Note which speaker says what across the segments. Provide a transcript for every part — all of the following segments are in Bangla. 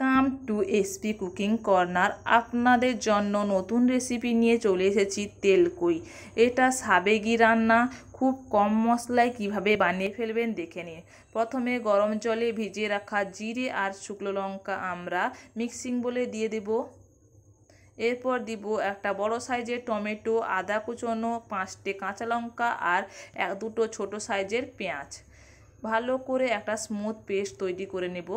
Speaker 1: come to SP cooking corner আপনাদের জন্য নতুন রেসিপি নিয়ে চলে এসেছি তেলকই এটা সাবেগি রান্না খুব কম মশলায় কিভাবে বানিয়ে ফেলবেন দেখে নিন প্রথমে গরম জলে ভিজিয়ে রাখা জিরে আর শুকনো লঙ্কা আমরা মিক্সিং বলে দিয়ে দেব এরপর দিব একটা বড় সাইজের টমেটো আদা কুচনো পাঁচটে কাঁচা লঙ্কা আর এক দুটো ছোট সাইজের পেঁয়াজ ভালো করে একটা স্মুথ পেস্ট তৈরি করে নেব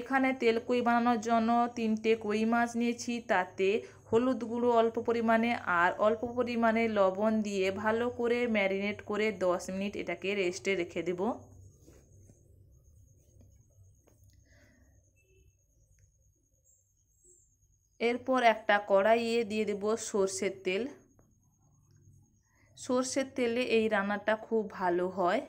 Speaker 1: এখানে তেল কই বানানোর জন্য তিনটে কই মাছ নিয়েছি তাতে হলুদ গুঁড়ো অল্প পরিমাণে আর অল্প পরিমাণে লবণ দিয়ে ভালো করে ম্যারিনেট করে দশ মিনিট এটাকে রেস্টে রেখে দেব এরপর একটা কড়াইয়ে দিয়ে দেব সর্ষের তেল সর্ষের তেলে এই রান্নাটা খুব ভালো হয়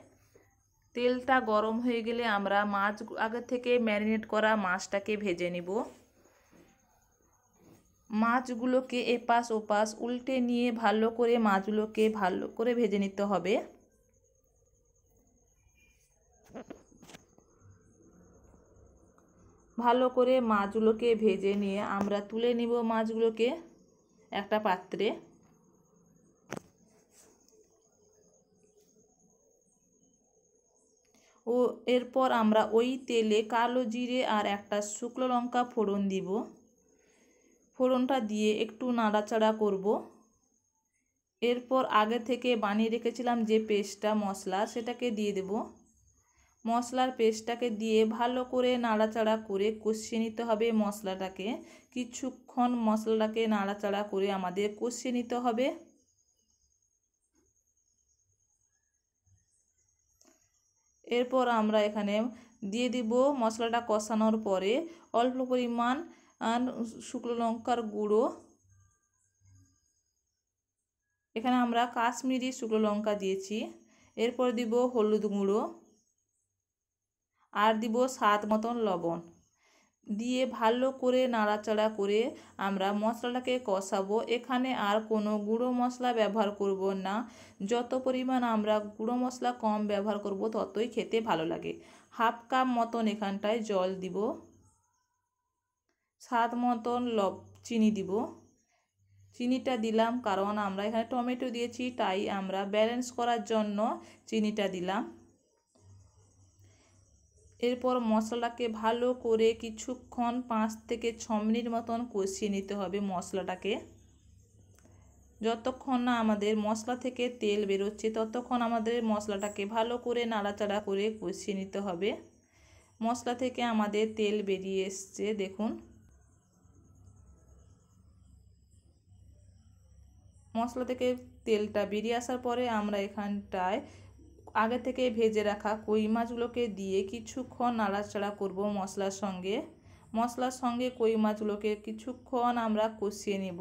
Speaker 1: তেলটা গরম হয়ে গেলে আমরা মাছ আগে থেকে ম্যারিনেট করা মাছটাকে ভেজে নিব মাছগুলোকে এপাশ ওপাশ উল্টে নিয়ে ভালো করে মাছগুলোকে ভালো করে ভেজে নিতে হবে ভালো করে মাছগুলোকে ভেজে নিয়ে আমরা তুলে নিব মাছগুলোকে একটা পাত্রে ও এরপর আমরা ওই তেলে কালো জিরে আর একটা শুকনো লঙ্কা ফোড়ন দিব ফোড়নটা দিয়ে একটু নাড়াচাড়া করব এরপর আগে থেকে বানিয়ে রেখেছিলাম যে পেস্টটা মশলা সেটাকে দিয়ে দেব মশলার পেস্টটাকে দিয়ে ভালো করে নাড়াচাড়া করে কষিয়ে নিতে হবে মশলাটাকে কিছুক্ষণ মশলাটাকে নাড়াচাড়া করে আমাদের কষিয়ে নিতে হবে এরপর আমরা এখানে দিয়ে দিব মশলাটা কষানোর পরে অল্প পরিমাণ শুকনো লঙ্কার গুঁড়ো এখানে আমরা কাশ্মীরি শুকনো লঙ্কা দিয়েছি এরপর দিব হলুদ গুঁড়ো আর দিব স্বাদ মতন লবণ দিয়ে ভালো করে নাড়াচাড়া করে আমরা মশলাটাকে কষাবো এখানে আর কোনো গুঁড়ো মশলা ব্যবহার করব না যত পরিমাণ আমরা গুঁড়ো মশলা কম ব্যবহার করব ততই খেতে ভালো লাগে হাফ কাপ মতন এখানটায় জল দিব স্বাদ মতন লব চিনি দিব চিনিটা দিলাম কারণ আমরা এখানে টমেটো দিয়েছি তাই আমরা ব্যালেন্স করার জন্য চিনিটা দিলাম এরপর মশলাটাকে ভালো করে কিছুক্ষণ পাঁচ থেকে ছ মিনিট মতন কষিয়ে নিতে হবে মশলাটাকে যতক্ষণ না আমাদের মশলা থেকে তেল বেরোচ্ছে ততক্ষণ আমাদের মশলাটাকে ভালো করে নাড়াচাড়া করে কষিয়ে নিতে হবে মশলা থেকে আমাদের তেল বেরিয়ে এসছে দেখুন মশলা থেকে তেলটা বেরিয়ে আসার পরে আমরা এখানটায় আগে থেকে ভেজে রাখা কই মাছগুলোকে দিয়ে কিছুক্ষণ নাড়াচাড়া করব মশলার সঙ্গে মশলার সঙ্গে কই মাছগুলোকে কিছুক্ষণ আমরা কষিয়ে নেব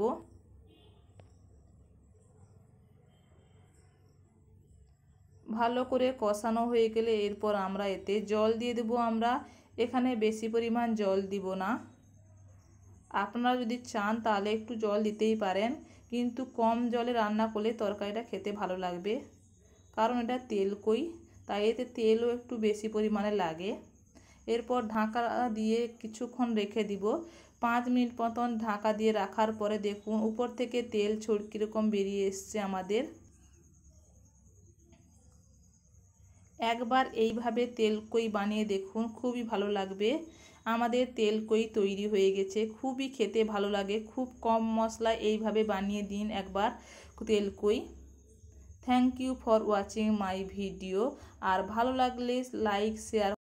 Speaker 1: ভালো করে কষানো হয়ে গেলে এরপর আমরা এতে জল দিয়ে দেব আমরা এখানে বেশি পরিমাণ জল দিব না আপনারা যদি চান তাহলে একটু জল দিতেই পারেন কিন্তু কম জলে রান্না করলে তরকারিটা খেতে ভালো লাগবে কারণ এটা তেল কই তাই এতে তেলও একটু বেশি পরিমাণে লাগে এরপর ঢাকা দিয়ে কিছুক্ষণ রেখে দিব পাঁচ মিনিট মতন ঢাকা দিয়ে রাখার পরে দেখুন উপর থেকে তেল ছড় কীরকম বেরিয়ে এসছে আমাদের একবার এইভাবে তেল কই বানিয়ে দেখুন খুবই ভালো লাগবে আমাদের তেল কই তৈরি হয়ে গেছে খুবই খেতে ভালো লাগে খুব কম মশলা এইভাবে বানিয়ে দিন একবার তেল কই thank you for watching my video আর ভালো লাগলে লাইক শেয়ার